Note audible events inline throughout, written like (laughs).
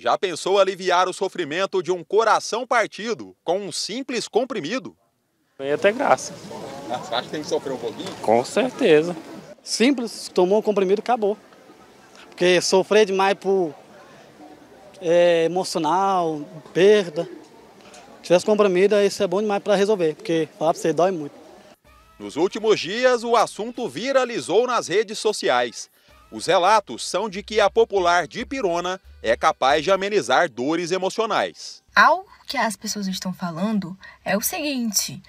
Já pensou aliviar o sofrimento de um coração partido com um simples comprimido? Ia ter graça. Você acha que tem que sofrer um pouquinho? Com certeza. Simples, tomou um comprimido, acabou. Porque sofrer demais por é, emocional, perda. Se tivesse comprimido, isso é bom demais para resolver, porque falar para você dói muito. Nos últimos dias, o assunto viralizou nas redes sociais. Os relatos são de que a popular dipirona é capaz de amenizar dores emocionais. Algo que as pessoas estão falando é o seguinte: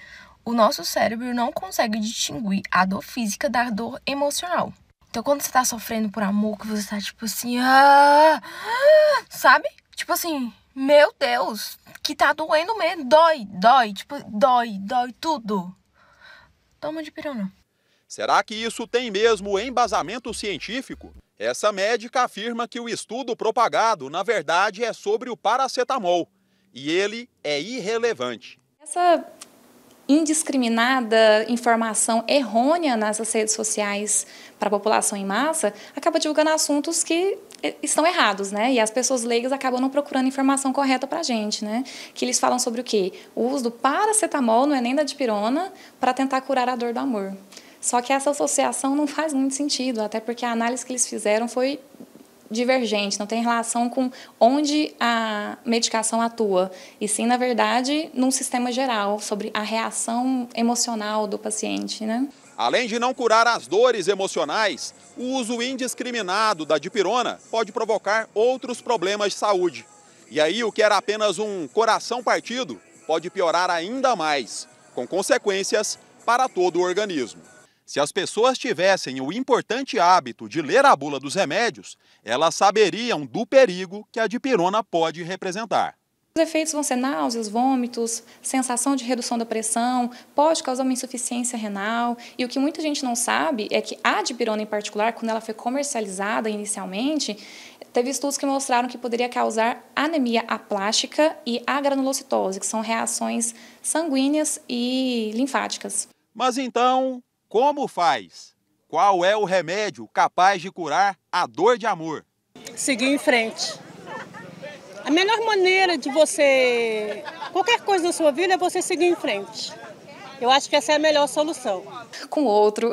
o nosso cérebro não consegue distinguir a dor física da dor emocional. Então, quando você tá sofrendo por amor, que você tá tipo assim, ah, ah" sabe? Tipo assim, meu Deus, que tá doendo mesmo, dói, dói, tipo, dói, dói tudo. Toma de pirona. Será que isso tem mesmo embasamento científico? Essa médica afirma que o estudo propagado, na verdade, é sobre o paracetamol e ele é irrelevante. Essa indiscriminada informação errônea nessas redes sociais para a população em massa acaba divulgando assuntos que estão errados, né? E as pessoas leigas acabam não procurando informação correta para a gente, né? Que eles falam sobre o quê? O uso do paracetamol, não é nem da dipirona, para tentar curar a dor do amor. Só que essa associação não faz muito sentido, até porque a análise que eles fizeram foi divergente, não tem relação com onde a medicação atua, e sim, na verdade, num sistema geral, sobre a reação emocional do paciente. Né? Além de não curar as dores emocionais, o uso indiscriminado da dipirona pode provocar outros problemas de saúde. E aí, o que era apenas um coração partido pode piorar ainda mais, com consequências para todo o organismo. Se as pessoas tivessem o importante hábito de ler a bula dos remédios, elas saberiam do perigo que a dipirona pode representar. Os efeitos vão ser náuseas, vômitos, sensação de redução da pressão, pode causar uma insuficiência renal. E o que muita gente não sabe é que a dipirona em particular, quando ela foi comercializada inicialmente, teve estudos que mostraram que poderia causar anemia aplástica e agranulocitose, que são reações sanguíneas e linfáticas. Mas então, como faz? Qual é o remédio capaz de curar a dor de amor? Seguir em frente. A melhor maneira de você. qualquer coisa na sua vida é você seguir em frente. Eu acho que essa é a melhor solução. Com outro.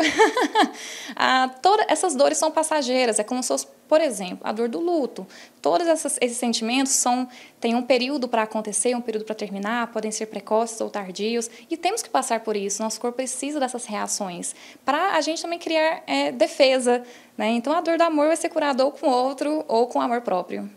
(laughs) ah, todas essas dores são passageiras, é como se fosse, por exemplo, a dor do luto. Todos essas, esses sentimentos são têm um período para acontecer, um período para terminar, podem ser precoces ou tardios, e temos que passar por isso. Nosso corpo precisa dessas reações para a gente também criar é, defesa. Né? Então, a dor do amor vai ser curada ou com outro ou com amor próprio.